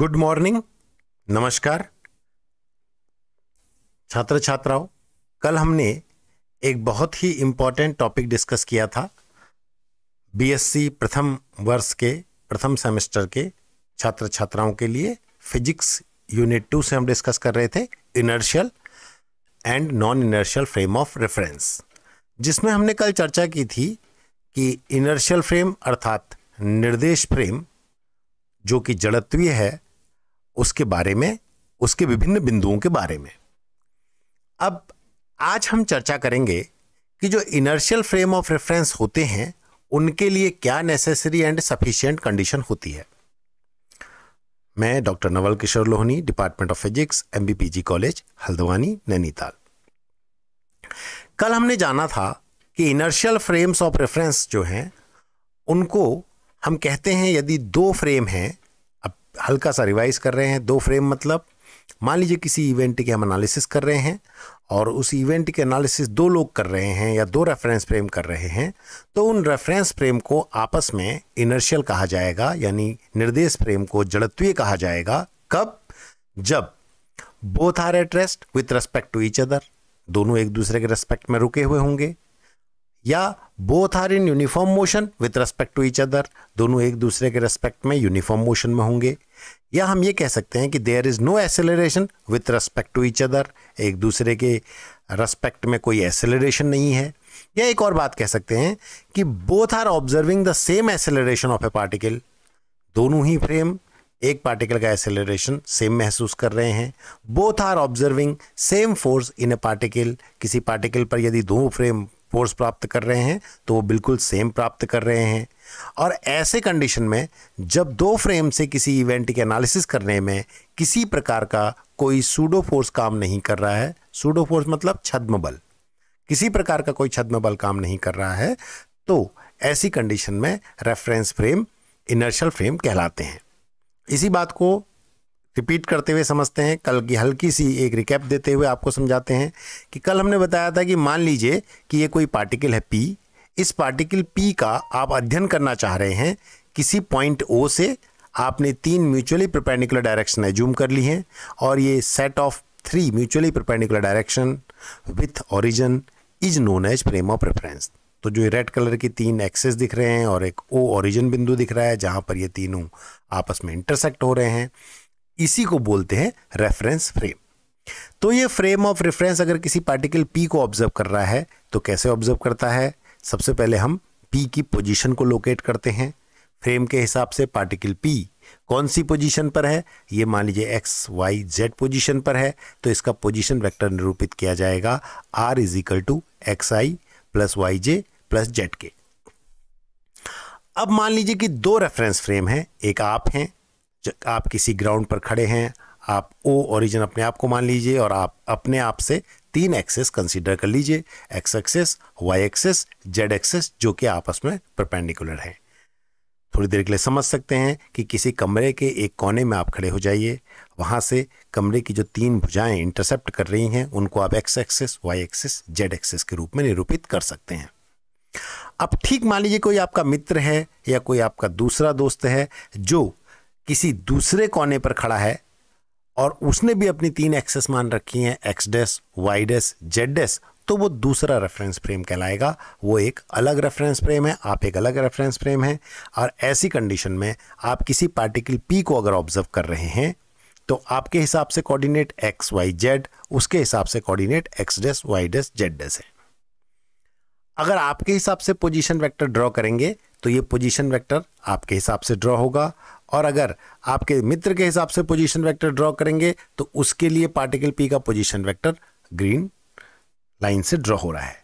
good morning नमस्कार छात्र छात्राओं कल हमने एक बहुत ही इम्पॉर्टेंट टॉपिक डिस्कस किया था बीएससी प्रथम वर्ष के प्रथम सेमेस्टर के छात्र छात्राओं के लिए फिजिक्स यूनिट टू से हम डिस्कस कर रहे थे inertial and non inertial frame of reference जिसमें हमने कल चर्चा की थी कि इनर्शियल फ्रेम अर्थात निर्देश फ्रेम जो कि जड़त्वीय है उसके बारे में उसके विभिन्न बिंदुओं के बारे में अब आज हम चर्चा करेंगे कि जो इनर्शियल फ्रेम ऑफ रेफरेंस होते हैं उनके लिए क्या नेसेसरी एंड सफिशियंट कंडीशन होती है मैं doctor Naval Kishore Lohani department of physics M college Haldwani Nainital कल हमने जाना था कि इनर्शियल फ्रेम्स ऑफ रेफरेंस जो हैं उनको हम कहते हैं यदि दो फ्रेम हैं अब हल्का सा रिवाइज कर रहे हैं दो फ्रेम मतलब मान लीजिए किसी इवेंट के हम एनालिसिस कर रहे हैं और उस इवेंट के एनालिसिस दो लोग कर रहे हैं या दो रेफरेंस फ्रेम कर रहे हैं तो उन रेफरेंस फ्रेम को आपस में इनर्शियल कहा जाएगा यानी निर्देश फ्रेम को जड़त्वीय कहा जाएगा कब जब both are at rest with respect to each other दोनों एक दूसरे के रेस्पेक्ट में रुके हुए होंगे या both are in uniform motion with respect to each other दोनों एक दूसरे के रेस्पेक्ट में यूनिफॉर्म मोशन में होंगे या हम ये कह सकते हैं कि there is no acceleration with respect to each other एक दूसरे के रेस्पेक्ट में कोई एसेलरेशन नहीं है या एक और बात कह सकते हैं कि both are observing the same acceleration of a particle दोनों ही फ्रेम एक पार्टिकल का एसेलरेशन सेम महसूस कर रहे हैं both are observing same force in a particle किसी पार्टिकल पर यदि दो फ्रेम फोर्स प्राप्त कर रहे हैं तो वो बिल्कुल सेम प्राप्त कर रहे हैं और ऐसे कंडीशन में जब दो फ्रेम से किसी इवेंट के एनालिसिस करने में किसी प्रकार का कोई सूडो फोर्स काम नहीं कर रहा है सूडो फोर्स मतलब छद्म बल किसी प्रकार का कोई छद्म बल काम नहीं कर रहा है तो ऐसी कंडीशन में रेफरेंस फ्रेम इनर्शल फ्रेम कहलाते हैं इसी बात को रिपीट करते हुए समझते हैं कल की हल्की सी एक रिकैप देते हुए आपको समझाते हैं कि कल हमने बताया था कि मान लीजिए कि ये कोई पार्टिकल है पी इस पार्टिकल पी का आप अध्ययन करना चाह रहे हैं किसी पॉइंट ओ से आपने तीन म्यूचुअली प्रपेंडिकुलर डायरेक्शन एज्यूम कर ली हैं और ये set of three mutually perpendicular direction with origin is known as frame of reference तो जो रेड कलर की तीन एक्सेस दिख रहे हैं और एक ओ ओरिजिन बिंदु दिख रहा है जहाँ पर ये तीनों आपस में इंटरसेक्ट हो रहे हैं इसी को बोलते हैं रेफरेंस फ्रेम तो ये फ्रेम ऑफ रेफरेंस अगर किसी पार्टिकल पी को ऑब्जर्व कर रहा है तो कैसे ऑब्जर्व करता है सबसे पहले हम पी की पोजीशन को लोकेट करते हैं फ्रेम के हिसाब से पार्टिकल पी कौन सी पोजीशन पर है ये मान लीजिए एक्स वाई जेड पोजीशन पर है तो इसका पोजीशन वेक्टर निरूपित किया जाएगा r is equal to x I plus Y J plus Z k अब मान लीजिए कि दो रेफरेंस फ्रेम हैं एक आप हैं आप किसी ग्राउंड पर खड़े हैं आप ओ ओरिजिन अपने आप को मान लीजिए और आप अपने आप से तीन एक्सेस कंसीडर कर लीजिए x axis y axis z axis जो कि आपस में परपेंडिकुलर हैं थोड़ी देर के लिए समझ सकते हैं कि किसी कमरे के एक कोने में आप खड़े हो जाइए वहाँ से कमरे की जो तीन भुजाएं इंटरसेप्ट कर रही हैं उनको आप x axis y axis z axis के रूप में निरूपित कर सकते हैं अब ठीक मान लीजिए कोई आपका मित्र है या कोई आपका दूसरा दोस्त है जो किसी दूसरे कोने पर खड़ा है और उसने भी अपनी तीन एक्सेस मान रखी हैं x dash Y dash Z dash तो वो दूसरा रेफरेंस फ्रेम कहलाएगा वो एक अलग रेफरेंस फ्रेम है आप एक अलग रेफरेंस फ्रेम है और ऐसी कंडीशन में आप किसी पार्टिकल पी को अगर ऑब्जर्व कर रहे हैं तो आपके हिसाब से कोऑर्डिनेट एक्स वाई जेड उसके हिसाब से coordinate x dash Y dash Z dash है अगर आपके हिसाब से पोजीशन वेक्टर ड्रॉ करेंगे तो ये पोजीशन वेक्टर आपके हिसाब से ड्रॉ होगा और अगर आपके मित्र के हिसाब से पोजीशन वेक्टर ड्रॉ करेंगे तो उसके लिए पार्टिकल पी का पोजीशन वेक्टर ग्रीन लाइन से ड्रॉ हो रहा है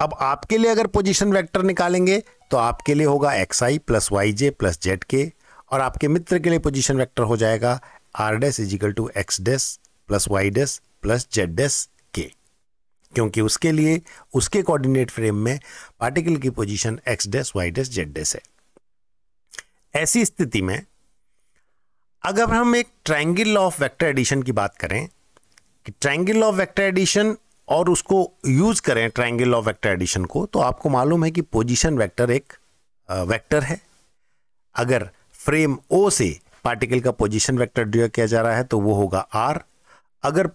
अब आपके लिए अगर पोजीशन वेक्टर निकालेंगे तो आपके लिए होगा एक्स आई प्लस वाई जे प्लस जेड के और आपके मित्र के लिए पोजीशन वेक्टर हो जाएगा R dash is equal to X dash plus Y dash plus Z dash के क्योंकि उसके लिए उसके कोऑर्डिनेट फ्रेम में पार्टिकल की position X dash Y dash Z dash है ऐसी स्थिति में अगर हम एक ट्रायंगल ऑफ वेक्टर एडिशन की बात करें कि ट्रायंगल ऑफ वेक्टर एडिशन और उसको यूज करें ट्रायंगल ऑफ वेक्टर एडिशन को तो आपको मालूम है कि पोजीशन वेक्टर एक वेक्टर है अगर फ्रेम ओ से पार्टिकल का पोजीशन वेक्टर ड्रॉ किया जा रहा है तो वो होगा आर अगर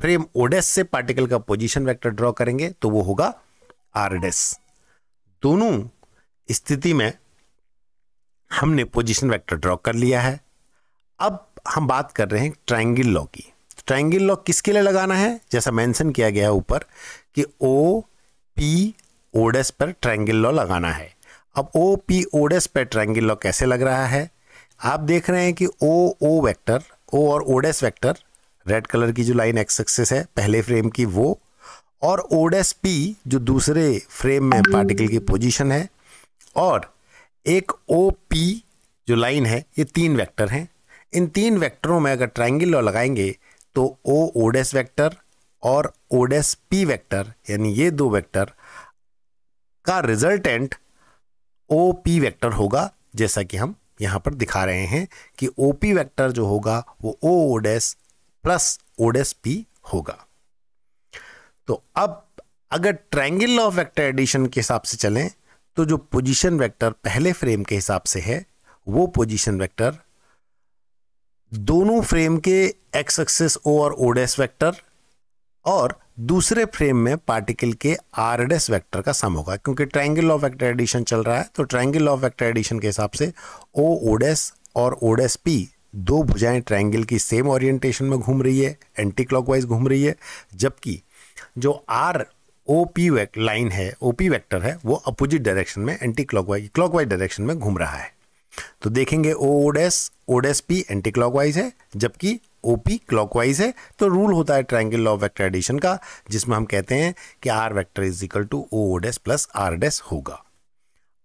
फ्रेम ओडेस से पार्टिकल का पोजीशन वेक्टर ड्रॉ करेंगे तो वो होगा आर डेस दोनों स्थिति में हमने पोजिशन वेक्टर ड्रॉ कर लिया है अब हम बात कर रहे हैं ट्राइंगल लॉ की ट्राइंगल तो लॉ किसके लिए लगाना है जैसा मेंशन किया गया है ऊपर कि ओ पी ओडस पर ट्राइंगल लॉ लगाना है अब ओ पी ओडस पर ट्राइंगल लॉ कैसे लग रहा है आप देख रहे हैं कि ओ ओ वैक्टर ओ और ओडस वैक्टर रेड कलर की जो लाइन एक्स एक्सेस है पहले फ्रेम की वो और ओडस पी जो दूसरे फ्रेम में पार्टिकल की पोजिशन है और एक ओ पी जो लाइन है ये तीन वेक्टर हैं इन तीन वेक्टरों में अगर ट्राइंगल लॉ लगाएंगे तो ओ ओडेस वेक्टर और ओडेस पी वेक्टर यानी ये दो वेक्टर का रिजल्टेंट ओ पी वैक्टर होगा जैसा कि हम यहाँ पर दिखा रहे हैं कि ओ पी वैक्टर जो होगा वो ओ ओडेस प्लस ओडेस पी होगा तो अब अगर ट्रायंगल ऑफ वेक्टर एडिशन के हिसाब से चलें तो जो पोजीशन वेक्टर पहले फ्रेम के हिसाब से है वो पोजीशन वेक्टर दोनों फ्रेम के एक्स एक्सेस ओ और ओडेस वेक्टर और दूसरे फ्रेम में पार्टिकल के आर डेस वेक्टर का सम होगा क्योंकि ट्रायंगल ऑफ वेक्टर एडिशन चल रहा है तो ट्रायंगल ऑफ वेक्टर एडिशन के हिसाब से ओ ओडेस और ओडेस पी दो भुजाएं ट्रायंगल की सेम ओरिएंटेशन में घूम रही है एंटी क्लॉकवाइज घूम रही है जबकि जो R O P vec line है ओ पी वैक्टर है वो अपोजिट डायरेक्शन में एंटी क्लॉकवाइज क्लॉकवाइज डायरेक्शन में घूम रहा है तो देखेंगे O O dash O dash P anti clockwise है जबकि ओ पी क्लॉकवाइज है तो रूल होता है ट्राइंगल लॉ वैक्टर एडिशन का जिसमें हम कहते हैं कि R vector is equal to O O dash plus R dash होगा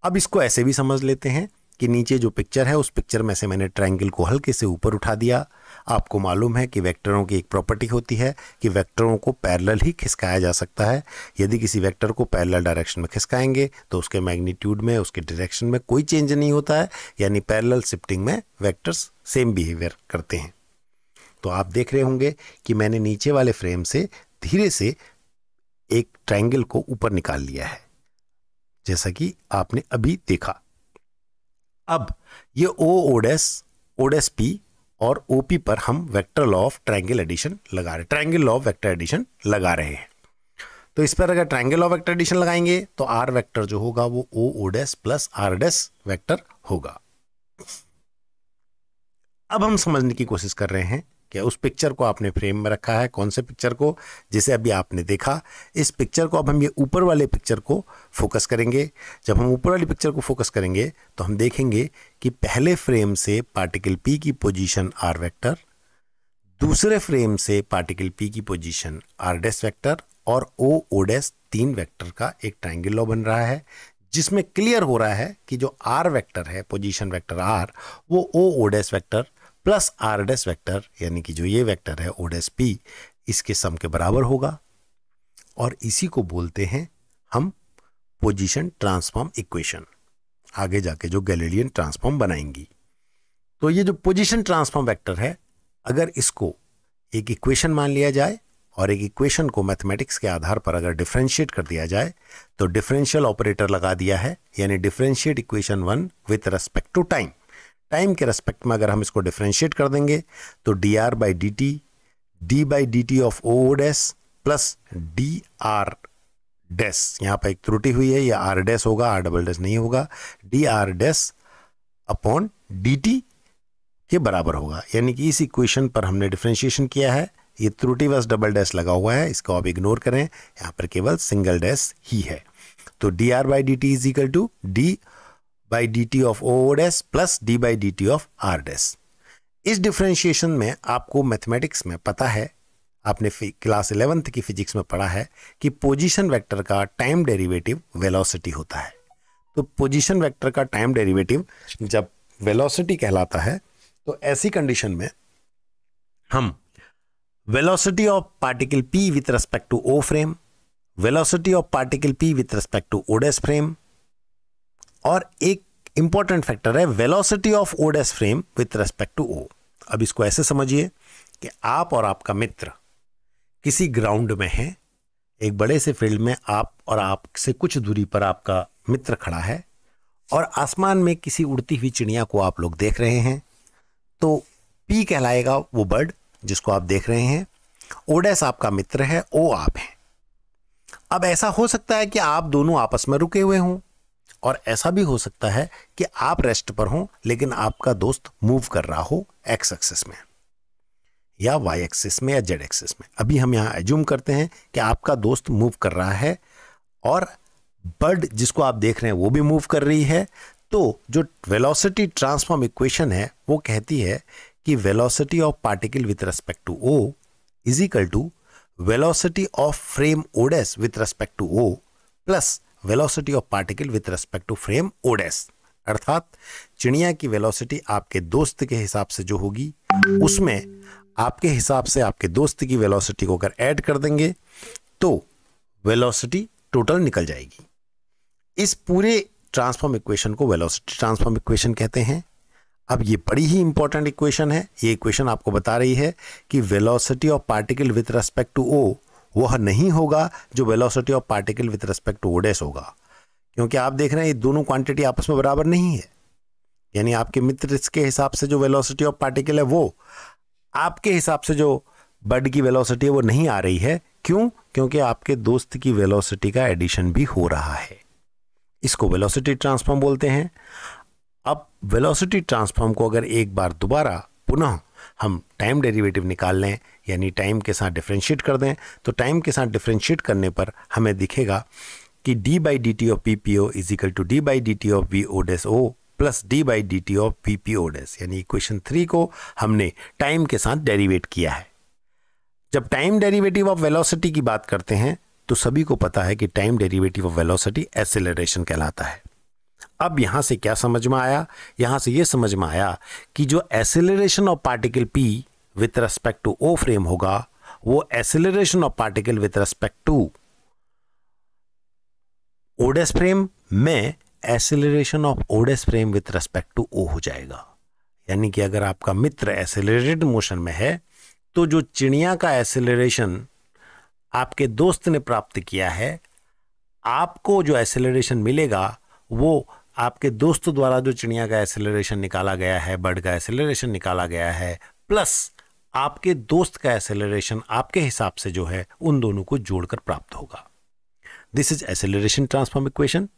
अब इसको ऐसे भी समझ लेते हैं कि नीचे जो पिक्चर है उस पिक्चर में से मैंने ट्रायंगल को हल्के से ऊपर उठा दिया आपको मालूम है कि वेक्टरों की एक प्रॉपर्टी होती है कि वेक्टरों को पैरेलल ही खिसकाया जा सकता है यदि किसी वेक्टर को पैरेलल डायरेक्शन में खिसकाएंगे तो उसके मैग्नीट्यूड में उसके डायरेक्शन में कोई चेंज नहीं होता है यानी पैरेलल शिफ्टिंग में वेक्टर्स सेम बिहेवियर करते हैं तो आप देख रहे होंगे कि मैंने नीचे वाले फ्रेम से धीरे से एक ट्रायंगल को ऊपर निकाल लिया है जैसा कि आपने अभी देखा अब ये ओ ओडेस ओडेस पी और ओ पी पर हम vector law of triangle addition लगा रहे triangle law of vector addition लगा रहे हैं तो इस पर अगर ट्रायंगल ऑफ वेक्टर एडिशन लगाएंगे तो आर वेक्टर जो होगा वो O O dash plus R dash vector होगा अब हम समझने की कोशिश कर रहे हैं कि उस पिक्चर को आपने फ्रेम में रखा है कौन से पिक्चर को जिसे अभी आपने देखा इस पिक्चर को अब हम ये ऊपर वाले पिक्चर को फोकस करेंगे जब हम ऊपर वाली पिक्चर को फोकस करेंगे तो हम देखेंगे कि पहले फ्रेम से पार्टिकल पी की पोजीशन आर वेक्टर दूसरे फ्रेम से पार्टिकल पी की पोजीशन आर डेस वैक्टर और ओ ओ डेस तीन वैक्टर का एक ट्राइंगल लॉ बन रहा है जिसमें क्लियर हो रहा है कि जो आर वेक्टर है पोजीशन वेक्टर आर वो O O dash vector plus R dash vector यानी कि जो ये वैक्टर है ओडेस पी इसके सम के बराबर होगा और इसी को बोलते हैं हम पोजिशन ट्रांसफॉर्म इक्वेशन आगे जाके जो गैलेरियन ट्रांसफॉर्म बनाएंगी तो ये जो पोजीशन ट्रांसफॉर्म वेक्टर है अगर इसको एक इक्वेशन मान लिया जाए और एक इक्वेशन को मैथमेटिक्स के आधार पर अगर डिफ्रेंशिएट कर दिया जाए तो डिफरेंशियल ऑपरेटर लगा दिया है यानी differentiate equation one with respect to time time के रेस्पेक्ट में अगर हम इसको डिफ्रेंशिएट कर देंगे तो D R by D T D by D T of O dash plus D R dash यहाँ पर एक त्रुटि हुई है यह आर डैस होगा आर डबल डैस नहीं होगा D R dash upon D T के बराबर होगा यानी कि इस इक्वेशन पर हमने डिफ्रेंशिएशन किया है ये त्रुटि बस डबल डैस लगा हुआ है इसको आप इग्नोर करें यहाँ पर केवल सिंगल डैस ही है तो D R by D T is equal to D by D T of O dash plus D by D T of R dash इस डिफ्रेंशिएशन में आपको मैथमेटिक्स में पता है आपने क्लास इलेवेंथ की फिजिक्स में पढ़ा है कि पोजिशन वैक्टर का टाइम डेरीवेटिव वेलोसिटी होता है तो पोजिशन वैक्टर का टाइम डेरीवेटिव जब वेलोसिटी कहलाता है तो ऐसी कंडीशन में हम velocity of particle P with respect to O frame velocity of particle P with respect to O dash frame और एक इंपॉर्टेंट फैक्टर है velocity of O dash frame with respect to O अब इसको ऐसे समझिए कि आप और आपका मित्र किसी ग्राउंड में हैं एक बड़े से फील्ड में आप और आपसे कुछ दूरी पर आपका मित्र खड़ा है और आसमान में किसी उड़ती हुई चिड़िया को आप लोग देख रहे हैं तो पी कहलाएगा वो बर्ड जिसको आप देख रहे हैं ओडेस आपका मित्र है ओ आप हैं अब ऐसा हो सकता है कि आप दोनों आपस में रुके हुए हों और ऐसा भी हो सकता है कि आप रेस्ट पर हो लेकिन आपका दोस्त मूव कर रहा हो एक्स एक्सिस में या वाई एक्सिस में या जेड एक्सिस में अभी हम यहां एज्यूम करते हैं कि आपका दोस्त मूव कर रहा है और बर्ड जिसको आप देख रहे हैं वो भी मूव कर रही है तो जो वेलोसिटी ट्रांसफॉर्म इक्वेशन है वो कहती है कि velocity of particle with respect to O is equal to velocity of frame O dash with respect to O plus velocity of particle with respect to frame O dash अर्थात चिड़िया की वेलोसिटी आपके दोस्त के हिसाब से जो होगी उसमें आपके हिसाब से आपके दोस्त की वेलोसिटी को अगर ऐड कर देंगे तो वेलोसिटी टोटल निकल जाएगी इस पूरे ट्रांसफॉर्म इक्वेशन को वेलोसिटी ट्रांसफॉर्म इक्वेशन कहते हैं अब ये बड़ी ही इंपॉर्टेंट इक्वेशन है ये इक्वेशन आपको बता रही है कि velocity of particle with respect to O वह नहीं होगा जो velocity of particle with respect to O dash होगा क्योंकि आप देख रहे हैं ये दोनों क्वांटिटी आपस में बराबर नहीं है यानी आपके मित्र के हिसाब से जो वेलोसिटी ऑफ पार्टिकल है वो आपके हिसाब से जो बर्ड की वेलोसिटी है वो नहीं आ रही है क्यों क्योंकि आपके दोस्त की वेलोसिटी का एडिशन भी हो रहा है इसको वेलोसिटी ट्रांसफॉर्म बोलते हैं अब वेलोसिटी ट्रांसफॉर्म को अगर एक बार दोबारा पुनः हम टाइम डेरिवेटिव निकाल लें यानी टाइम के साथ डिफ्रेंशिएट कर दें तो टाइम के साथ डिफ्रेंशिएट करने पर हमें दिखेगा कि d by D T of P P O is equal to D by D T of V O dash O plus D by D T of P P O dash यानी equation three को हमने time के साथ derivate किया है जब time derivative of velocity की बात करते हैं तो सभी को पता है कि time derivative of velocity acceleration कहलाता है अब यहां से क्या समझ में आया यहां से यह समझ में आया कि जो acceleration of particle P with respect to O frame होगा वो acceleration of particle with respect to O dash frame में acceleration of O dash frame with respect to O हो जाएगा यानी कि अगर आपका मित्र एसेलरेटेड मोशन में है तो जो चिड़िया का एसेलरेशन आपके दोस्त ने प्राप्त किया है आपको जो एसिलरेशन मिलेगा वो आपके दोस्तों द्वारा जो चिड़िया का एसेलरेशन निकाला गया है बर्ड का एसेलरेशन निकाला गया है प्लस आपके दोस्त का एसेलरेशन आपके हिसाब से जो है उन दोनों को जोड़कर प्राप्त होगा this is acceleration transform equation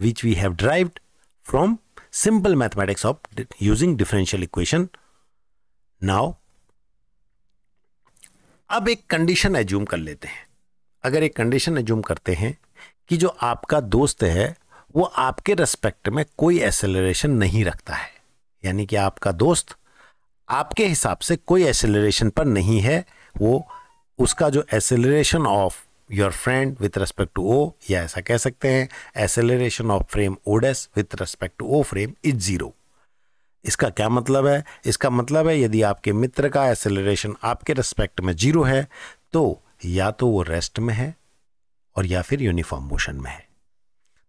which we have derived from simple mathematics of using differential equation now अब एक कंडीशन एज्यूम कर लेते हैं अगर एक कंडीशन एज्यूम करते हैं कि जो आपका दोस्त है वो आपके रेस्पेक्ट में कोई एसेलरेशन नहीं रखता है यानी कि आपका दोस्त आपके हिसाब से कोई एसेलरेशन पर नहीं है वो उसका जो acceleration of your friend with respect to O या ऐसा कह सकते हैं acceleration of frame O dash with respect to O frame is zero इसका क्या मतलब है इसका मतलब है यदि आपके मित्र का एसेलरेशन आपके रेस्पेक्ट में जीरो है तो या तो वो रेस्ट में है और या फिर यूनिफॉर्म मोशन में है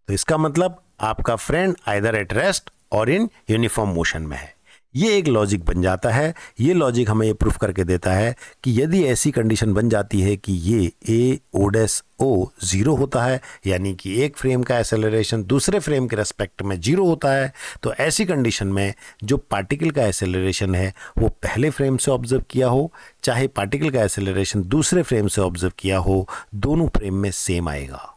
तो इसका मतलब आपका फ्रेंड आइदर एट रेस्ट और इन यूनिफॉर्म मोशन में है ये एक लॉजिक बन जाता है ये लॉजिक हमें ये प्रूफ करके देता है कि यदि ऐसी कंडीशन बन जाती है कि ये ए ओडेस ओ ज़ीरो होता है यानी कि एक फ्रेम का एसेलरेशन दूसरे फ्रेम के रेस्पेक्ट में ज़ीरो होता है तो ऐसी कंडीशन में जो पार्टिकल का एसेलरेशन है वो पहले फ्रेम से ऑब्जर्व किया हो चाहे पार्टिकल का एसेलरेशन दूसरे फ्रेम से ऑब्जर्व किया हो दोनों फ्रेम में सेम आएगा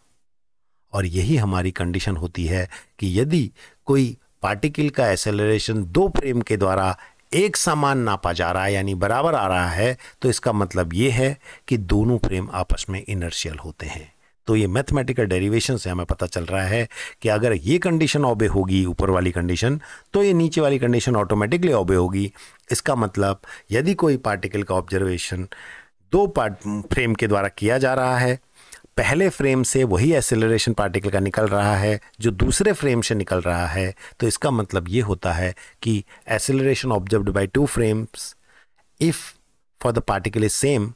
और यही हमारी कंडीशन होती है कि यदि कोई पार्टिकल का एसेलरेशन दो फ्रेम के द्वारा एक समान नापा जा रहा है यानी बराबर आ रहा है तो इसका मतलब ये है कि दोनों फ्रेम आपस में इनर्शियल होते हैं तो ये मैथमेटिकल डेरिवेशन से हमें पता चल रहा है कि अगर ये कंडीशन ऑबे होगी ऊपर वाली कंडीशन तो ये नीचे वाली कंडीशन ऑटोमेटिकली ऑबे होगी इसका मतलब यदि कोई पार्टिकल का ऑब्जर्वेशन दो पार्ट फ्रेम के द्वारा किया जा रहा है पहले फ्रेम से वही एसेलरेशन पार्टिकल का निकल रहा है जो दूसरे फ्रेम से निकल रहा है तो इसका मतलब ये होता है कि acceleration observed by two frames if for the particle is same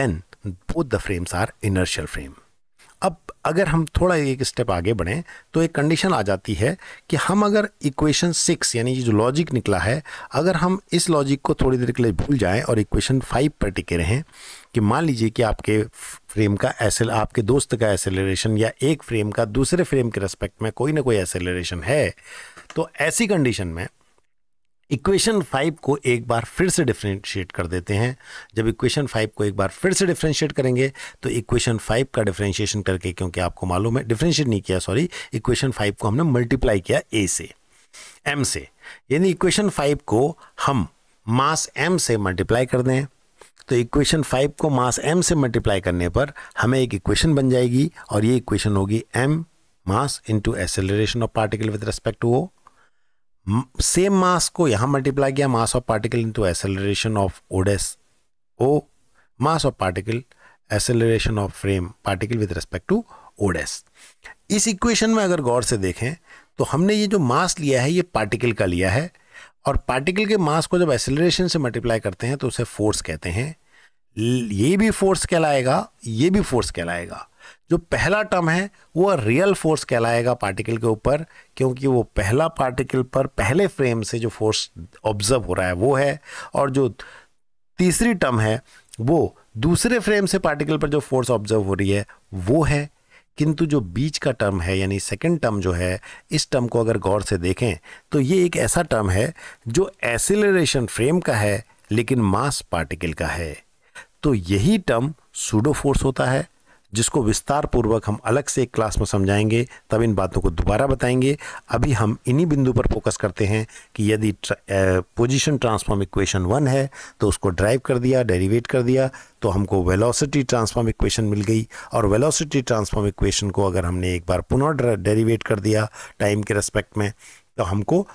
then both the frames are inertial frame अब अगर हम थोड़ा एक स्टेप आगे बढ़ें तो एक कंडीशन आ जाती है कि हम अगर इक्वेशन सिक्स यानी जो लॉजिक निकला है अगर हम इस लॉजिक को थोड़ी देर के लिए भूल जाएं और इक्वेशन फाइव पर टिके रहें कि मान लीजिए कि आपके फ्रेम का एसेल आपके दोस्त का एसेलरेशन या एक फ्रेम का दूसरे फ्रेम के रेस्पेक्ट में कोई ना कोई एसेलरेशन है तो ऐसी कंडीशन में इक्वेशन फाइव को एक बार फिर से डिफ्रेंशिएट कर देते हैं जब इक्वेशन फाइव को एक बार फिर से डिफ्रेंशिएट करेंगे तो इक्वेशन फाइव का डिफ्रेंशिएशन करके क्योंकि आपको मालूम है डिफ्रेंशिएट नहीं किया सॉरी इक्वेशन फाइव को हमने मल्टीप्लाई किया ए से एम से यानी इक्वेशन फाइव को हम मास एम से मल्टीप्लाई कर दें तो इक्वेशन फाइव को मास एम से मल्टीप्लाई करने पर हमें एक इक्वेशन बन जाएगी और ये इक्वेशन होगी M mass into acceleration of particle with respect to O same mass को यहाँ मल्टीप्लाई किया mass of particle into acceleration of O dash O mass of particle acceleration of frame particle with respect to O dash इस equation में अगर गौर से देखें तो हमने ये जो मास लिया है ये पार्टिकल का लिया है और पार्टिकल के मास को जब एसिलरेशन से मल्टीप्लाई करते हैं तो उसे फोर्स कहते हैं ये भी फोर्स कहलाएगा ये भी फोर्स कहलाएगा जो पहला टर्म है वो रियल फोर्स कहलाएगा पार्टिकल के ऊपर क्योंकि वो पहला पार्टिकल पर पहले फ्रेम से जो फोर्स ऑब्जर्व हो रहा है वो है और जो तीसरी टर्म है वो दूसरे फ्रेम से पार्टिकल पर जो फोर्स ऑब्जर्व हो रही है वो है किंतु जो बीच का टर्म है यानी सेकेंड टर्म जो है इस टर्म को अगर गौर से देखें तो ये एक ऐसा टर्म है जो एसिलरेशन फ्रेम का है लेकिन मास पार्टिकल का है तो यही टर्म सूडो फोर्स होता है जिसको विस्तार पूर्वक हम अलग से एक क्लास में समझाएंगे तब इन बातों को दोबारा बताएंगे अभी हम इन्हीं बिंदु पर फोकस करते हैं कि यदि पोजीशन ट्रांसफॉर्म इक्वेशन वन है तो उसको ड्राइव कर दिया डेरिवेट कर दिया तो हमको वेलोसिटी ट्रांसफॉर्म इक्वेशन मिल गई और वेलोसिटी ट्रांसफॉर्म इक्वेशन को अगर हमने एक बार पुनः डेरीवेट कर दिया टाइम के रेस्पेक्ट में तो हमको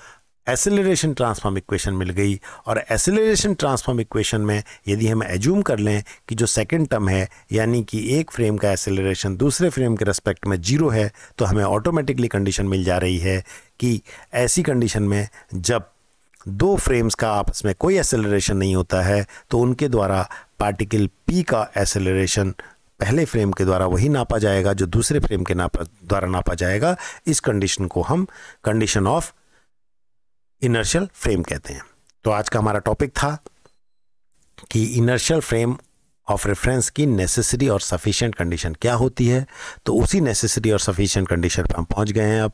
एसेलरेशन ट्रांसफॉर्म इक्वेशन मिल गई और एसेलरेशन ट्रांसफॉर्म इक्वेशन में यदि हम एज्यूम कर लें कि जो सेकेंड टर्म है यानी कि एक फ्रेम का एसेलरेशन दूसरे फ्रेम के रेस्पेक्ट में जीरो है तो हमें ऑटोमेटिकली कंडीशन मिल जा रही है कि ऐसी कंडीशन में जब दो फ्रेम्स का आपस में कोई एसेलरेशन नहीं होता है तो उनके द्वारा पार्टिकल पी का एसेलरेशन पहले फ्रेम के द्वारा वही नापा जाएगा जो दूसरे फ्रेम के नापा द्वारा नापा जाएगा इस कंडीशन को हम कंडीशन ऑफ इनर्शियल फ्रेम कहते हैं तो आज का हमारा टॉपिक था कि इनर्शियल फ्रेम ऑफ रेफरेंस की नेसेसरी और सफिशिएंट कंडीशन क्या होती है तो उसी नेसेसरी और सफिशिएंट कंडीशन पर हम पहुंच गए हैं अब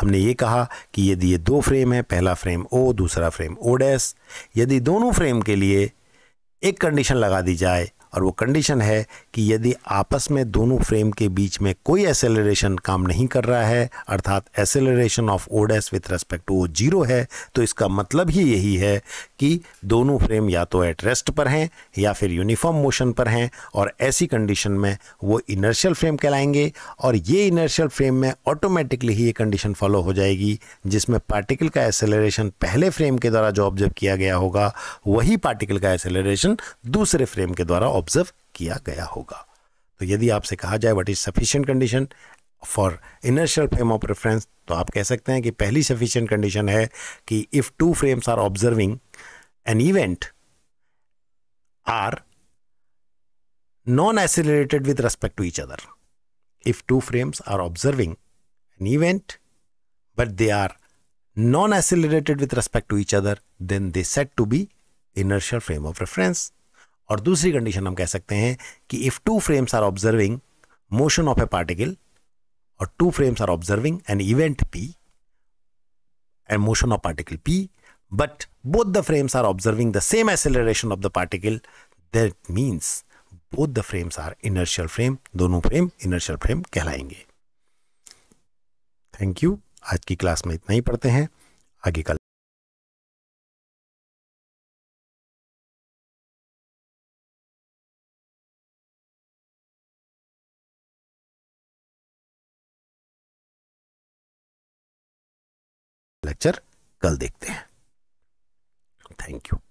हमने ये कहा कि यदि ये दो फ्रेम है पहला फ्रेम ओ दूसरा फ्रेम ओ डैश यदि दोनों फ्रेम के लिए एक कंडीशन लगा दी जाए और वो कंडीशन है कि यदि आपस में दोनों फ्रेम के बीच में कोई एसेलरेशन काम नहीं कर रहा है अर्थात acceleration of O dash with respect to O zero है तो इसका मतलब ही यही है कि दोनों फ्रेम या तो एट रेस्ट पर हैं या फिर यूनिफॉर्म मोशन पर हैं और ऐसी कंडीशन में वो इनर्शियल फ्रेम कहलाएंगे और ये इनर्शियल फ्रेम में ऑटोमेटिकली ही ये कंडीशन फॉलो हो जाएगी जिसमें पार्टिकल का एसेलरेशन पहले फ्रेम के द्वारा जो ऑब्जर्व किया गया होगा वही पार्टिकल का एसेलरेशन दूसरे फ्रेम के द्वारा ऑब्जर्व किया गया होगा तो यदि आपसे कहा जाए what is sufficient condition for inertial frame of reference तो आप कह सकते हैं कि पहली सफिशिएंट कंडीशन है कि if two frames are observing an event are non accelerated with respect to each other if two frames are observing an event but they are non accelerated with respect to each other then they set to be inertial frame of reference और दूसरी condition हम कह सकते हैं कि if two frames are observing motion of a particle और two frames are observing an event P and motion of particle P but both the frames are observing the same acceleration of the particle that means both the frames are inertial frame दोनों frame inertial frame कहलाएंगे thank you आज की class में इतना ही पढ़ते हैं आगे कल कल देखते हैं थैंक यू